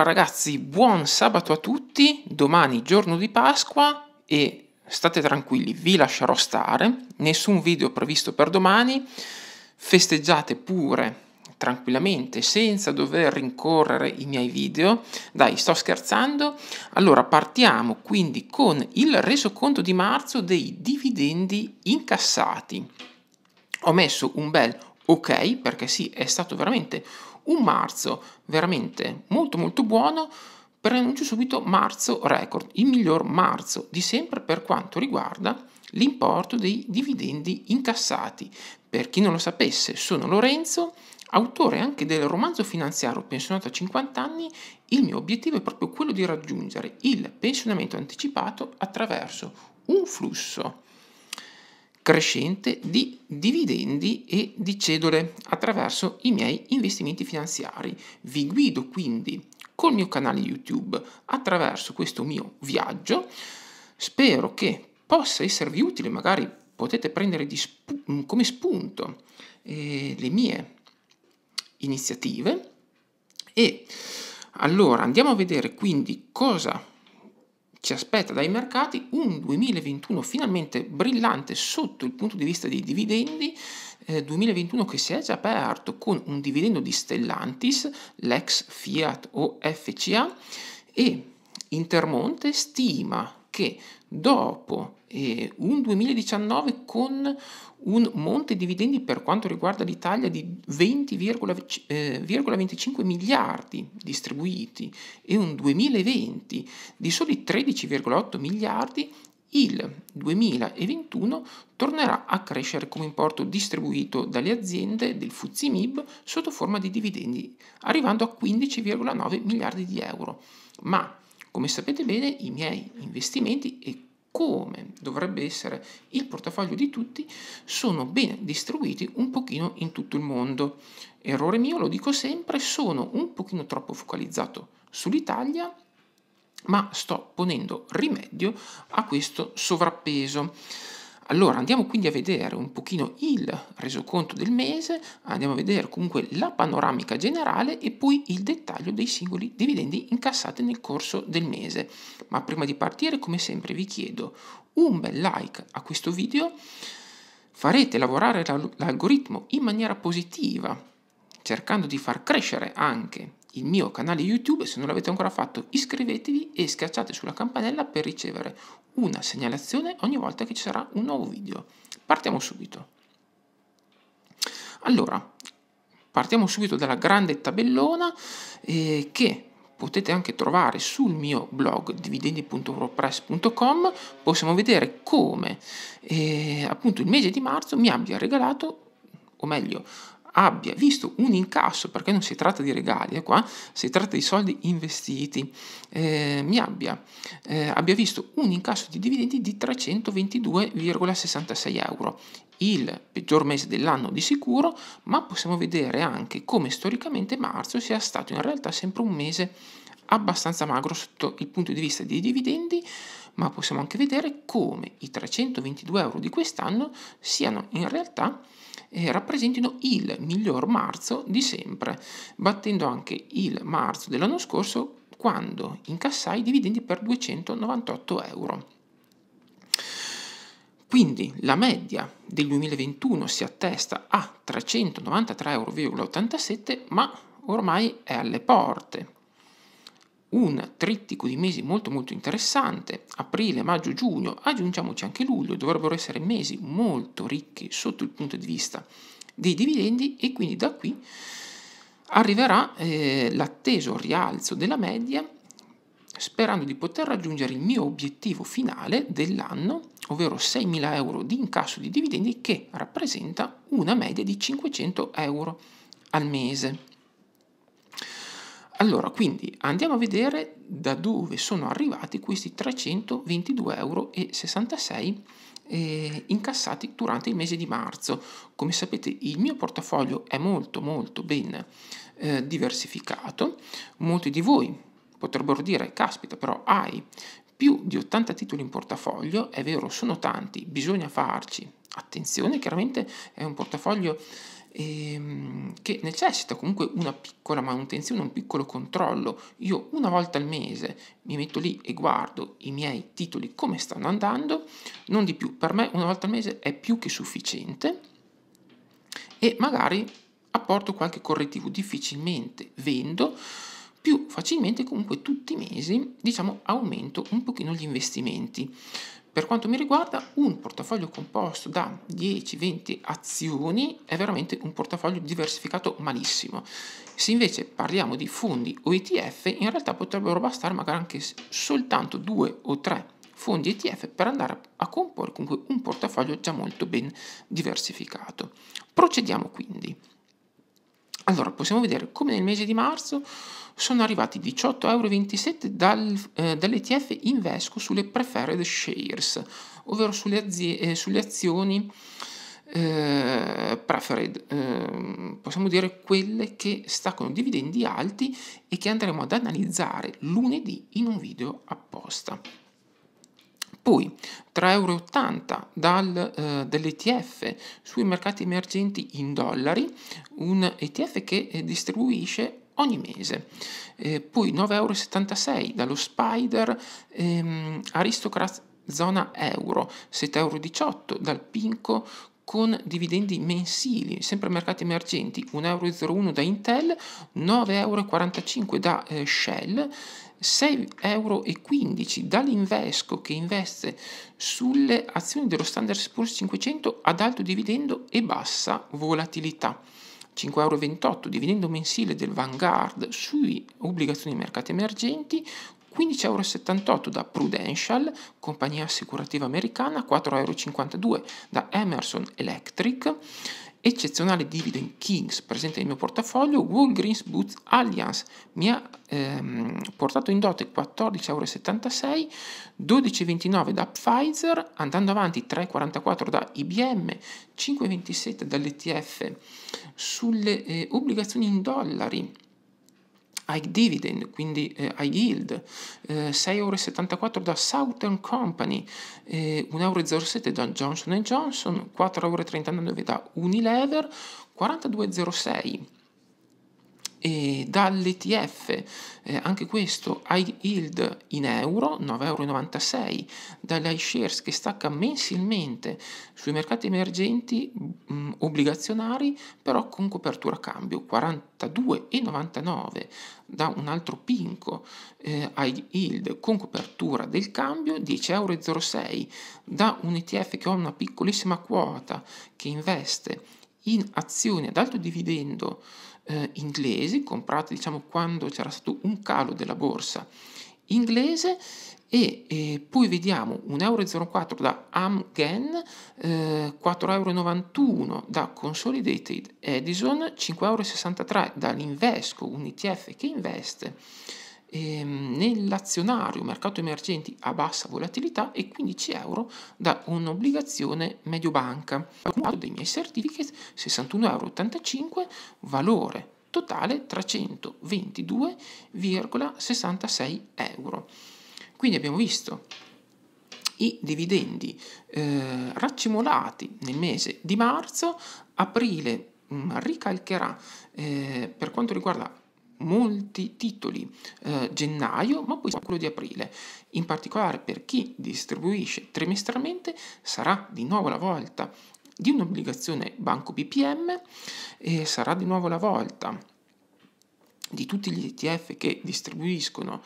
allora ragazzi, buon sabato a tutti, domani giorno di Pasqua e state tranquilli, vi lascerò stare, nessun video previsto per domani, festeggiate pure tranquillamente senza dover rincorrere i miei video. Dai, sto scherzando. Allora, partiamo quindi con il resoconto di marzo dei dividendi incassati. Ho messo un bel ok perché sì, è stato veramente un marzo veramente molto molto buono, preannuncio subito marzo record, il miglior marzo di sempre per quanto riguarda l'importo dei dividendi incassati. Per chi non lo sapesse, sono Lorenzo, autore anche del romanzo finanziario Pensionato a 50 anni, il mio obiettivo è proprio quello di raggiungere il pensionamento anticipato attraverso un flusso crescente di dividendi e di cedole attraverso i miei investimenti finanziari. Vi guido quindi col mio canale YouTube attraverso questo mio viaggio. Spero che possa esservi utile, magari potete prendere sp- mm, come spunto eh, le mie iniziative. E allora andiamo a vedere quindi cosa ci aspetta dai mercati un 2021 finalmente brillante sotto il punto di vista dei dividendi, eh, 2021 che si è già aperto con un dividendo di Stellantis, l'ex Fiat o FCA e Intermonte stima che dopo eh, un 2019 con un monte dividendi per quanto riguarda l'Italia di 20,25 eh, miliardi distribuiti e un 2020 di soli 13,8 miliardi, il 2021 tornerà a crescere come importo distribuito dalle aziende del FUZIMIB sotto forma di dividendi, arrivando a 15,9 miliardi di euro. Ma come sapete bene, i miei investimenti e come dovrebbe essere il portafoglio di tutti, sono ben distribuiti un pochino in tutto il mondo. Errore mio, lo dico sempre, sono un pochino troppo focalizzato sull'Italia, ma sto ponendo rimedio a questo sovrappeso. Allora andiamo quindi a vedere un pochino il resoconto del mese, andiamo a vedere comunque la panoramica generale e poi il dettaglio dei singoli dividendi incassati nel corso del mese. Ma prima di partire come sempre vi chiedo un bel like a questo video, farete lavorare l'algoritmo in maniera positiva cercando di far crescere anche il mio canale YouTube, se non l'avete ancora fatto iscrivetevi e schiacciate sulla campanella per ricevere una segnalazione ogni volta che ci sarà un nuovo video. Partiamo subito. Allora, partiamo subito dalla grande tabellona eh, che potete anche trovare sul mio blog dividendi.wordpress.com possiamo vedere come eh, appunto il mese di marzo mi abbia regalato o meglio abbia visto un incasso, perché non si tratta di regali, eh, qua si tratta di soldi investiti, eh, mi abbia, eh, abbia visto un incasso di dividendi di 322,66 euro il peggior mese dell'anno di sicuro, ma possiamo vedere anche come storicamente marzo sia stato in realtà sempre un mese abbastanza magro sotto il punto di vista dei dividendi, ma possiamo anche vedere come i 322 euro di quest'anno siano in realtà eh, rappresentino il miglior marzo di sempre, battendo anche il marzo dell'anno scorso quando incassai dividendi per 298 euro. Quindi la media del 2021 si attesta a 393,87 euro, ma ormai è alle porte un trittico di mesi molto molto interessante, aprile, maggio, giugno, aggiungiamoci anche luglio, dovrebbero essere mesi molto ricchi sotto il punto di vista dei dividendi e quindi da qui arriverà eh, l'atteso rialzo della media sperando di poter raggiungere il mio obiettivo finale dell'anno, ovvero 6.000 euro di incasso di dividendi che rappresenta una media di 500 euro al mese. Allora, quindi andiamo a vedere da dove sono arrivati questi 322,66 euro eh, incassati durante il mese di marzo. Come sapete il mio portafoglio è molto molto ben eh, diversificato. Molti di voi potrebbero dire, caspita però hai più di 80 titoli in portafoglio, è vero sono tanti, bisogna farci. Attenzione, chiaramente è un portafoglio ehm, che necessita comunque una piccola manutenzione, un piccolo controllo. Io una volta al mese mi metto lì e guardo i miei titoli come stanno andando, non di più, per me una volta al mese è più che sufficiente e magari apporto qualche correttivo, difficilmente vendo più facilmente comunque tutti i mesi diciamo aumento un pochino gli investimenti per quanto mi riguarda, un portafoglio composto da 10-20 azioni è veramente un portafoglio diversificato malissimo. Se invece parliamo di fondi o ETF, in realtà potrebbero bastare magari anche soltanto due o tre fondi ETF per andare a comporre comunque un portafoglio già molto ben diversificato. Procediamo quindi. Allora, possiamo vedere come nel mese di marzo sono arrivati 18,27 euro eh, dall'ETF Invesco sulle preferred shares, ovvero sulle, azie, eh, sulle azioni eh, preferred, ehm, possiamo dire quelle che staccano dividendi alti e che andremo ad analizzare lunedì in un video apposta. Poi 3,80 euro dal, eh, dell'ETF sui mercati emergenti in dollari, un ETF che eh, distribuisce ogni mese. Eh, poi 9,76 euro dallo Spider ehm, Aristocrat zona euro, 7,18 euro dal Pinco con dividendi mensili, sempre mercati emergenti, 1,01 euro da Intel, 9,45 euro da eh, Shell 6,15 euro dall'Invesco che investe sulle azioni dello Standard Poor's 500 ad alto dividendo e bassa volatilità. 5,28 euro dividendo mensile del Vanguard sui obbligazioni di mercati emergenti, 15,78 euro da Prudential, compagnia assicurativa americana, 4,52 euro da Emerson Electric, eccezionale Dividend Kings presente nel mio portafoglio, Walgreens Boots Alliance mi ha ehm, portato in dote 14,76 euro, 12,29 da Pfizer, andando avanti 3,44 da IBM, 5,27 dall'ETF sulle eh, obbligazioni in dollari high dividend, quindi eh, high yield, eh, euro da Southern Company, eh, euro da Johnson Johnson, 4,39 euro da Unilever, 42,06 euro. e eh, dall'ETF, eh, anche questo high yield in euro, 9,96 euro, dall'iShares che stacca mensilmente sui mercati emergenti mm, obbligazionari, però con copertura cambio 42,99 da un altro pinco eh, high yield con copertura del cambio 10,06 euro da un ETF che ha una piccolissima quota che investe in azioni ad alto dividendo eh, inglesi comprate diciamo quando c'era stato un calo della borsa inglese e, e poi vediamo 1,04 euro da Amgen, eh, euro da Consolidated Edison, 5,63 euro dall'Invesco, un ETF che investe eh, nell'azionario mercato emergenti a bassa volatilità e 15 euro da un'obbligazione medio banca. Ho dei miei certificati, 61,85 euro, valore totale 322,66 euro. Quindi abbiamo visto i dividendi eh, raccimolati nel mese di marzo, aprile mh, mm, ricalcherà eh, per quanto riguarda molti titoli eh, gennaio, ma poi quello di aprile. In particolare per chi distribuisce trimestralmente sarà di nuovo la volta di un'obbligazione banco BPM e eh, sarà di nuovo la volta di tutti gli ETF che distribuiscono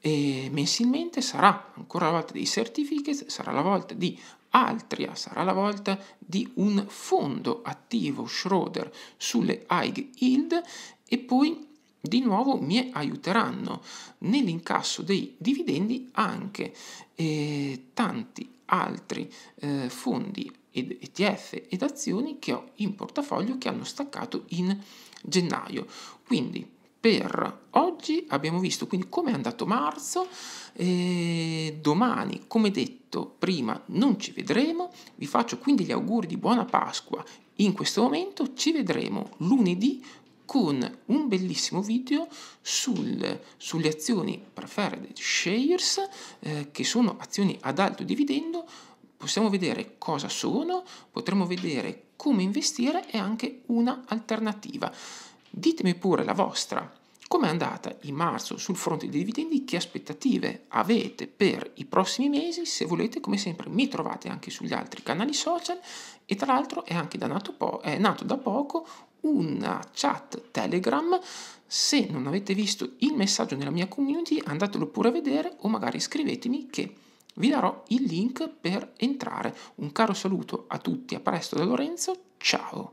eh, mensilmente sarà ancora la volta dei certificate, sarà la volta di Altria, sarà la volta di un fondo attivo Schroeder sulle high yield e poi di nuovo mi aiuteranno nell'incasso dei dividendi anche eh, tanti altri eh, fondi ed ETF ed azioni che ho in portafoglio che hanno staccato in gennaio. Quindi per oggi abbiamo visto quindi come è andato marzo, eh, domani come detto prima non ci vedremo, vi faccio quindi gli auguri di buona Pasqua in questo momento, ci vedremo lunedì con un bellissimo video sul, sulle azioni preferred shares eh, che sono azioni ad alto dividendo, possiamo vedere cosa sono, potremo vedere come investire e anche una alternativa. Ditemi pure la vostra. Com'è andata in marzo sul fronte dei dividendi? Che aspettative avete per i prossimi mesi? Se volete, come sempre, mi trovate anche sugli altri canali social e tra l'altro è anche da nato, po- è nato da poco una chat Telegram. Se non avete visto il messaggio nella mia community, andatelo pure a vedere o magari scrivetemi che vi darò il link per entrare. Un caro saluto a tutti, a presto da Lorenzo, ciao!